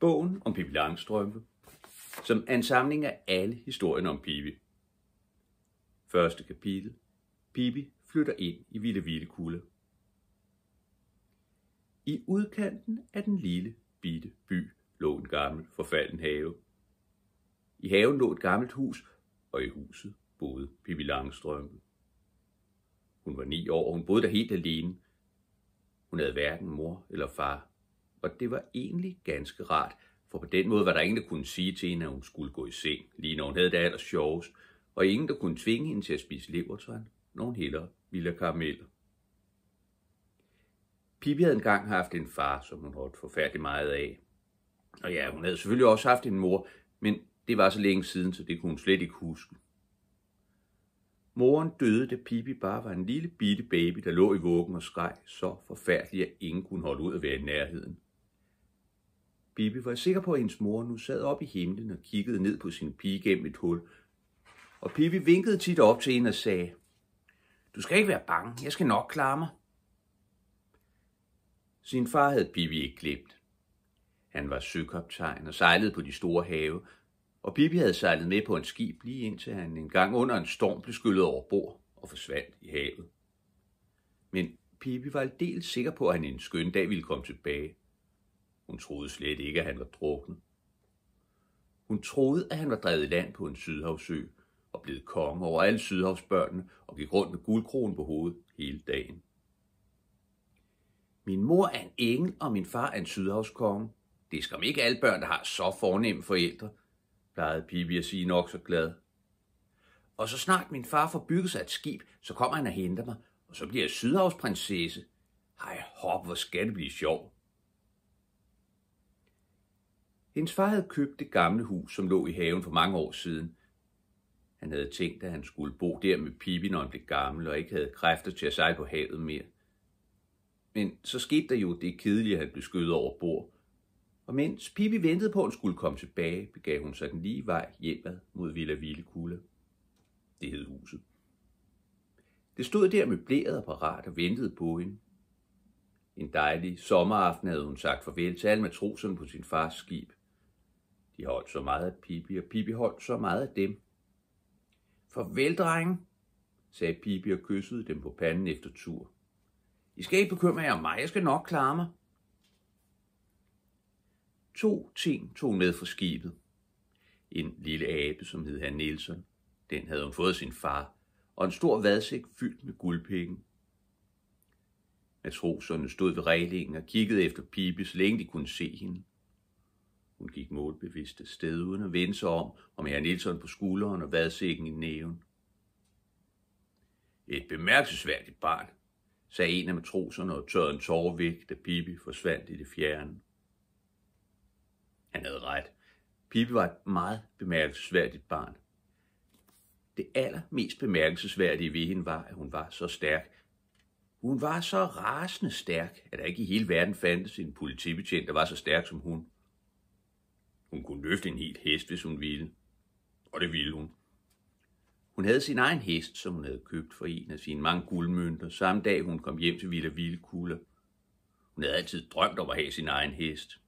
Bogen om Pippi Langstrømpe, som er en samling af alle historien om Pippi. Første kapitel. Pippi flytter ind i Ville Ville Kulde. I udkanten af den lille bitte by lå en gammel forfalden have. I haven lå et gammelt hus, og i huset boede Pippi Langstrømpe. Hun var ni år, og hun boede der helt alene. Hun havde hverken mor eller far og det var egentlig ganske rart, for på den måde var der ingen, der kunne sige til hende, at hun skulle gå i seng, lige når hun havde det aller sjovest, og ingen, der kunne tvinge hende til at spise levertræn, når hun hellere ville have karameller. Pippi havde engang haft en far, som hun holdt forfærdelig meget af. Og ja, hun havde selvfølgelig også haft en mor, men det var så længe siden, så det kunne hun slet ikke huske. Moren døde, da Pippi bare var en lille bitte baby, der lå i vuggen og skreg så forfærdeligt, at ingen kunne holde ud at være i nærheden. Bibi var sikker på, at hendes mor nu sad op i himlen og kiggede ned på sin pige gennem et hul. Og Bibi vinkede tit op til hende og sagde, Du skal ikke være bange, jeg skal nok klare mig. Sin far havde Bibi ikke glemt. Han var søkaptajn og sejlede på de store have, og Bibi havde sejlet med på en skib lige indtil han en gang under en storm blev skyllet over bord og forsvandt i havet. Men Pippi var aldeles sikker på, at han en skøn dag ville komme tilbage, hun troede slet ikke, at han var drukken. Hun troede, at han var drevet i land på en sydhavsø og blevet konge over alle sydhavsbørnene og gik rundt med guldkronen på hovedet hele dagen. Min mor er en engel, og min far er en sydhavskonge. Det skal ikke alle børn, der har så fornemme forældre, plejede Pippi at sige nok så glad. Og så snart min far får bygget sig et skib, så kommer han og henter mig, og så bliver jeg sydhavsprinsesse. Hej, hop, hvor skal det blive sjovt. Hendes far havde købt det gamle hus, som lå i haven for mange år siden. Han havde tænkt, at han skulle bo der med Pippi, når han blev gammel og ikke havde kræfter til at sejle på havet mere. Men så skete der jo det kedelige, at han blev skødet over bord. Og mens Pippi ventede på, at hun skulle komme tilbage, begav hun sig den lige vej hjemad mod Villa Villekulla. Det hed huset. Det stod der møbleret og parat og ventede på hende. En dejlig sommeraften havde hun sagt farvel til alle matroserne på sin fars skib. De holdt så meget af Pippi, og Pippi holdt så meget af dem. Farvel, drenge, sagde Pippi og kyssede dem på panden efter tur. I skal ikke bekymre jer om mig, jeg skal nok klare mig. To ting tog med fra skibet. En lille abe, som hed Han Nielsen. Den havde hun fået sin far. Og en stor vadsæk fyldt med guldpenge. Matroserne stod ved reglingen og kiggede efter Pippi, så længe de kunne se hende. Hun gik målbevidst sted uden at vende sig om, og med Nielsen på skulderen og vadsækken i næven. Et bemærkelsesværdigt barn, sagde en af matroserne og tørrede en tårer væk, da Pippi forsvandt i det fjerne. Han havde ret. Pippi var et meget bemærkelsesværdigt barn. Det allermest bemærkelsesværdige ved hende var, at hun var så stærk. Hun var så rasende stærk, at der ikke i hele verden fandtes en politibetjent, der var så stærk som hun kunne løfte en hel hest, hvis hun ville. Og det ville hun. Hun havde sin egen hest, som hun havde købt for en af sine mange guldmønter, samme dag hun kom hjem til Villa Vildkulle. Hun havde altid drømt om at have sin egen hest.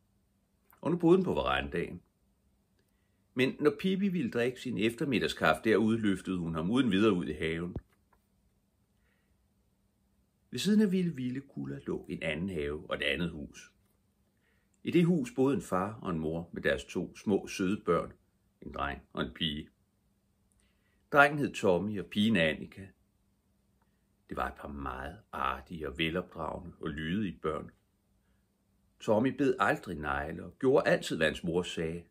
Og nu boede den på verandaen. Men når Pippi ville drikke sin eftermiddagskaffe derude, løftede hun ham uden videre ud i haven. Ved siden af Ville Ville Kula lå en anden have og et andet hus. I det hus boede en far og en mor med deres to små søde børn, en dreng og en pige. Drengen hed Tommy og pigen Annika. Det var et par meget artige og velopdragende og lydige børn. Tommy bed aldrig negle og gjorde altid, hvad hans mor sagde.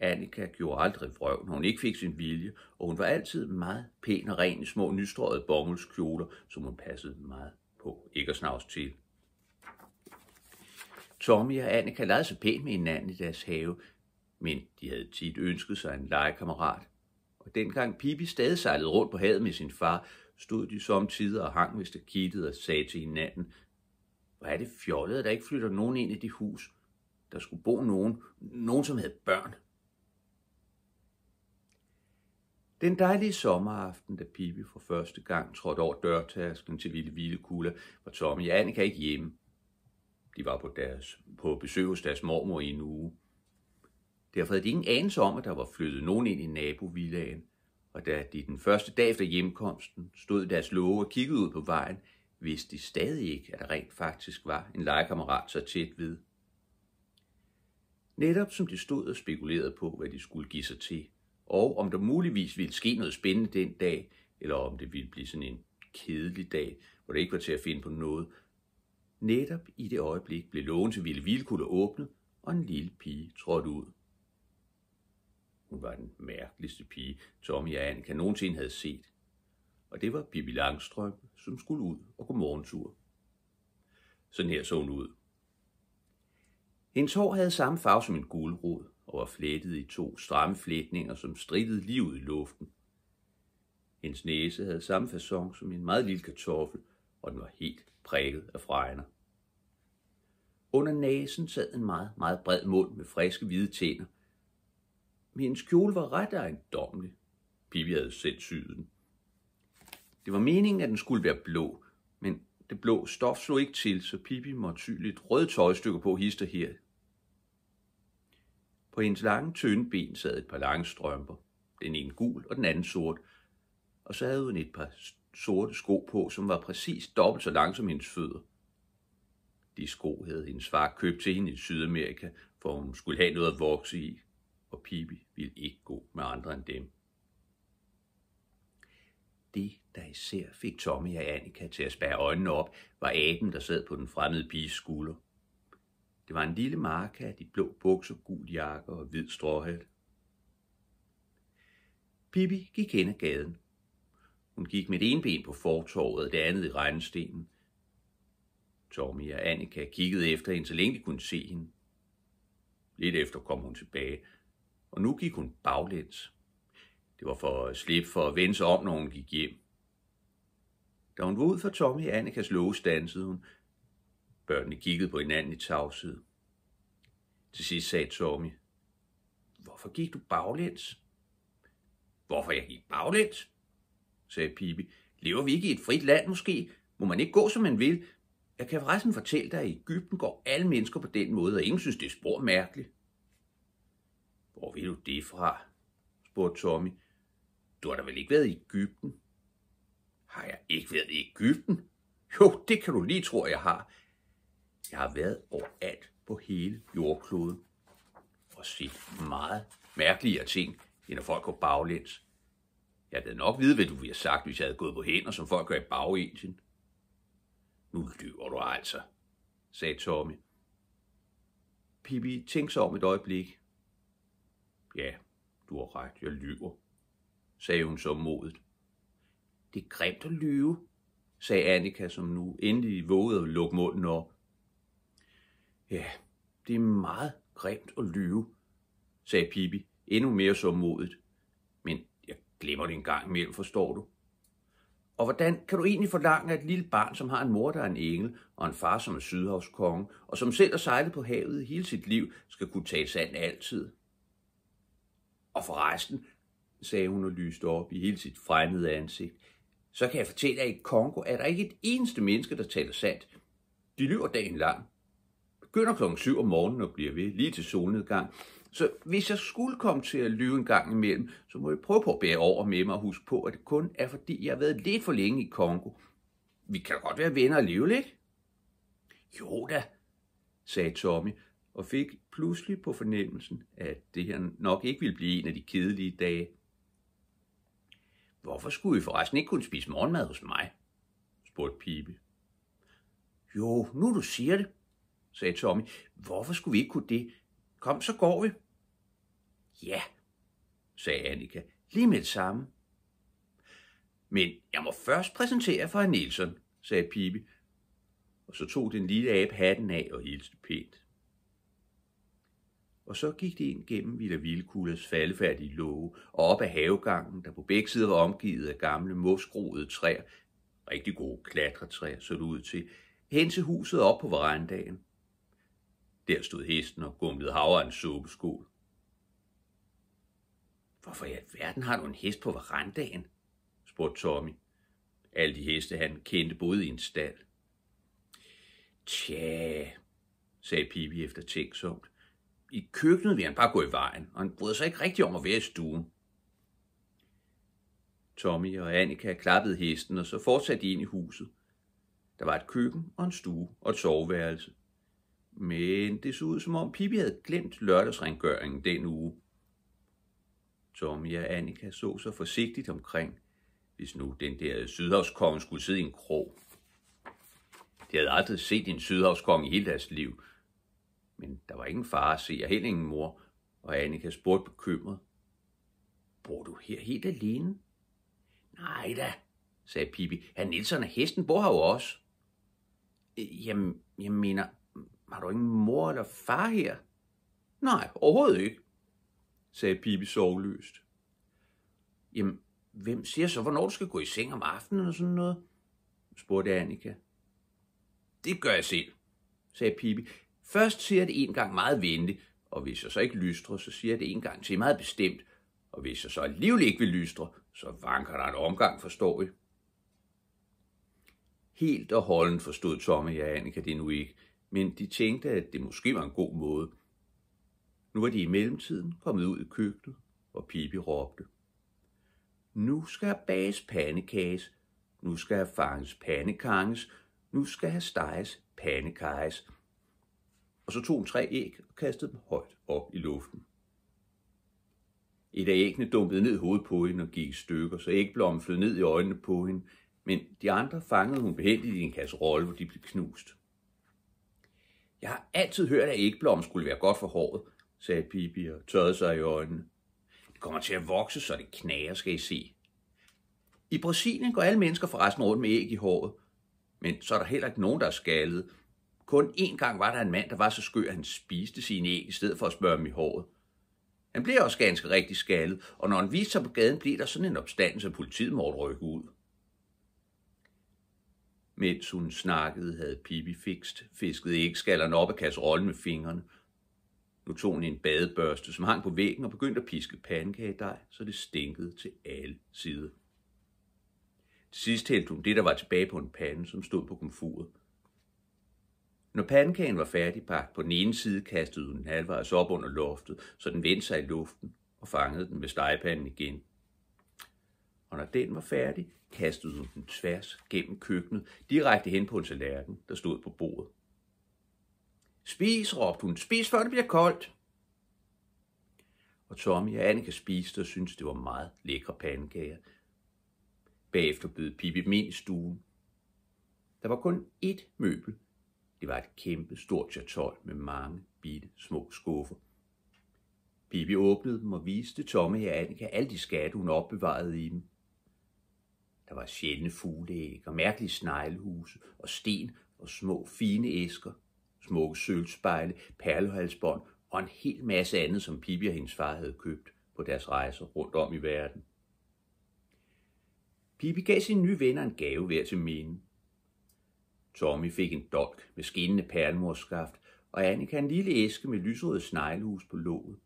Annika gjorde aldrig vrøv, når hun ikke fik sin vilje, og hun var altid meget pæn og ren i små nystrøget bommelskjoler, som hun passede meget på ikke at snavs til. Tommy og Annika legede så pænt med hinanden i deres have, men de havde tit ønsket sig en legekammerat. Og dengang Pippi stadig sejlede rundt på havet med sin far, stod de samtidig og hang der kittede og sagde til hinanden, hvor er det fjollet, at der ikke flytter nogen ind i det hus. Der skulle bo nogen, nogen som havde børn. Den dejlige sommeraften, da Pippi for første gang trådte over dørtasken til Ville Ville Kulde, var Tommy og Annika ikke hjemme. De var på, deres, på besøg hos deres mormor i en uge. Derfor havde de ingen anelse om, at der var flyttet nogen ind i nabovillagen, og da de den første dag efter hjemkomsten stod i deres låge og kiggede ud på vejen, vidste de stadig ikke, at der rent faktisk var en legekammerat så tæt ved. Netop som de stod og spekulerede på, hvad de skulle give sig til, og om der muligvis ville ske noget spændende den dag, eller om det ville blive sådan en kedelig dag, hvor det ikke var til at finde på noget, Netop i det øjeblik blev lågen til Ville Vilkulle åbnet, og en lille pige trådte ud. Hun var den mærkeligste pige, Tommy og kan nogensinde havde set. Og det var Bibi Langstrøm, som skulle ud og gå morgentur. Sådan her så hun ud. Hendes hår havde samme farve som en guldrod og var flettet i to stramme flætninger, som strittede livet i luften. Hendes næse havde samme fasong som en meget lille kartoffel, og den var helt præget af frejerne. Under næsen sad en meget, meget bred mund med friske hvide tænder. Men hendes kjole var ret ejendommelig. Pippi havde selv syet den. Det var meningen, at den skulle være blå, men det blå stof slog ikke til, så Pippi måtte sy lidt røde tøjstykker på hister her. På hendes lange, tynde ben sad et par lange strømper. Den ene gul og den anden sort. Og så havde hun et par sorte sko på, som var præcis dobbelt så lang som hendes fødder. De sko havde hendes far købt til hende i Sydamerika, for hun skulle have noget at vokse i, og Pippi ville ikke gå med andre end dem. Det, der især fik Tommy og Annika til at spære øjnene op, var aben, der sad på den fremmede piges skulder. Det var en lille marka af de blå bukser, gul jakke og hvid stråhat. Pippi gik hen ad gaden hun gik med det ene ben på fortorvet og det andet i regnestenen. Tommy og Annika kiggede efter hende, så længe de kunne se hende. Lidt efter kom hun tilbage, og nu gik hun baglæns. Det var for at slippe for at vende sig om, når hun gik hjem. Da hun var ud for Tommy og Annikas låge, stansede hun. Børnene kiggede på hinanden i tavshed. Til sidst sagde Tommy, Hvorfor gik du baglæns? Hvorfor jeg gik baglæns? sagde Pibi. Lever vi ikke i et frit land måske? Må man ikke gå, som man vil? Jeg kan forresten fortælle dig, at i Ægypten går alle mennesker på den måde, og ingen synes, det er spor mærkeligt. Hvor vil du det fra? spurgte Tommy. Du har da vel ikke været i Ægypten? Har jeg ikke været i Ægypten? Jo, det kan du lige tro, jeg har. Jeg har været overalt på hele jordkloden og set meget mærkeligere ting, end at folk går baglæns. Jeg havde nok vide, hvad du ville have sagt, hvis jeg havde gået på hænder, som folk gør i bagindien. Nu lyver du altså, sagde Tommy. Pippi, tænk så om et øjeblik. Ja, du har ret, jeg lyver, sagde hun så modet. Det er grimt at lyve, sagde Annika, som nu endelig vågede at lukke munden op. Ja, det er meget grimt at lyve, sagde Pippi, endnu mere så modet glemmer det en gang imellem, forstår du. Og hvordan kan du egentlig forlange at et lille barn, som har en mor, der er en engel, og en far, som er sydhavskonge, og som selv har sejlet på havet hele sit liv, skal kunne tage sand altid? Og forresten, sagde hun og lyste op i hele sit fremmede ansigt, så kan jeg fortælle, at i Kongo er der ikke et eneste menneske, der taler sandt. De lyver dagen lang. Begynder klokken 7 om morgenen og bliver ved lige til solnedgang, så hvis jeg skulle komme til at lyve en gang imellem, så må jeg prøve på at bære over med mig og huske på, at det kun er fordi, jeg har været lidt for længe i Kongo. Vi kan godt være venner alligevel, ikke? Jo da, sagde Tommy, og fik pludselig på fornemmelsen, at det her nok ikke ville blive en af de kedelige dage. Hvorfor skulle I forresten ikke kunne spise morgenmad hos mig? spurgte Pibe. Jo, nu du siger det, sagde Tommy. Hvorfor skulle vi ikke kunne det? Kom, så går vi. Ja, sagde Annika, lige med det samme. Men jeg må først præsentere for Nielsen, sagde Pibi, og så tog den lille abe hatten af og hilste pænt. Og så gik de ind gennem Villa Vildkuldas faldefærdige låge og op ad havegangen, der på begge sider var omgivet af gamle mosgroede træer, rigtig gode klatretræer så det ud til, hen til huset op på verandaen. Der stod hesten og gumlede havrens suppeskål. Hvorfor i alverden har du en hest på verandaen? spurgte Tommy. Alle de heste, han kendte, boede i en stald. Tja, sagde Pippi efter tænksomt. I køkkenet vil han bare gå i vejen, og han bryder sig ikke rigtig om at være i stuen. Tommy og Annika klappede hesten, og så fortsatte de ind i huset. Der var et køkken og en stue og et soveværelse. Men det så ud, som om Pippi havde glemt lørdagsrengøringen den uge. Tommy og Annika så sig forsigtigt omkring, hvis nu den der sydhavskonge skulle sidde i en krog. De havde aldrig set en sydhavskonge i hele deres liv, men der var ingen far at se, og heller ingen mor, og Annika spurgte bekymret. Bor du her helt alene? Nej da, sagde Pippi. Han Nielsen og hesten bor her jo også. Øh, jamen, jeg mener, har du ingen mor eller far her? Nej, overhovedet ikke sagde Pippi sorgløst. Jamen, hvem siger så, hvornår du skal gå i seng om aftenen og sådan noget? spurgte Annika. Det gør jeg selv, sagde Pippi. Først siger jeg det en gang meget venligt, og hvis jeg så ikke lystrer, så siger jeg det en gang til meget bestemt. Og hvis jeg så alligevel ikke vil lystre, så vanker der en omgang, forstår I. Helt og holden forstod Tomme og Annika det nu ikke, men de tænkte, at det måske var en god måde – nu var de i mellemtiden kommet ud i køkkenet, og Pippi råbte. Nu skal jeg bages pandekages, nu skal jeg fanges pandekanges, nu skal jeg steges pandekages. Og så tog hun tre æg og kastede dem højt op i luften. Et af æggene dumpede ned hovedet på hende og gik i stykker, så ægblommen flød ned i øjnene på hende, men de andre fangede hun behændigt i en kasserolle, hvor de blev knust. Jeg har altid hørt, at ægblommen skulle være godt for håret, sagde Pippi og tørrede sig i øjnene. Det kommer til at vokse, så det knager, skal I se. I Brasilien går alle mennesker forresten rundt med æg i håret, men så er der heller ikke nogen, der er skaldet. Kun én gang var der en mand, der var så skør, at han spiste sine æg i stedet for at spørge dem i håret. Han blev også ganske rigtig skaldet, og når han viste sig på gaden, blev der sådan en opstandelse, at politiet måtte rykke ud. Mens hun snakkede, havde Pippi fikst fisket ægskallerne op af kasserollen med fingrene – nu tog hun en badebørste, som hang på væggen og begyndte at piske pandekagedej, så det stinkede til alle sider. Til sidst hældte hun det, der var tilbage på en pande, som stod på komfuret. Når pandekagen var færdigpakket på den ene side, kastede hun den halvvejs op under loftet, så den vendte sig i luften og fangede den ved stegepanden igen. Og når den var færdig, kastede hun den tværs gennem køkkenet, direkte hen på en tallerken, der stod på bordet. Spis, råbte hun. Spis, før det bliver koldt. Og Tommy og Annika spiste og syntes, det var meget lækre pandekager. Bagefter bød Pippi dem ind i stuen. Der var kun ét møbel. Det var et kæmpe stort chatol med mange bitte små skuffer. Bibi åbnede dem og viste Tommy og Annika alle de skatte, hun opbevarede i dem. Der var sjældne fugleæg og mærkelige sneglehuse og sten og små fine æsker – smukke sølvspejle, perlehalsbånd og en hel masse andet, som Pippi og hendes far havde købt på deres rejser rundt om i verden. Pippi gav sine nye venner en gave hver til mine. Tommy fik en dolk med skinnende perlemorskaft, og Annika en lille æske med lyserøde sneglehus på låget.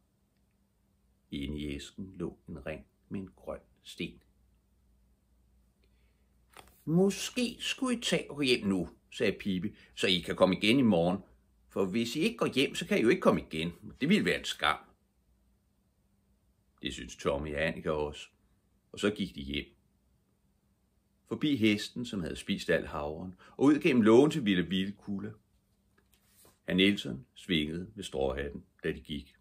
Inde i æsken lå en ring med en grøn sten. Måske skulle I tage hjem nu, sagde Pippi, så I kan komme igen i morgen for hvis I ikke går hjem, så kan I jo ikke komme igen. Det ville være en skam. Det synes Tommy og Annika også. Og så gik de hjem. Forbi hesten, som havde spist al havren, og ud gennem lågen til Ville Kula. Herr Nielsen svingede ved stråhatten, da de gik.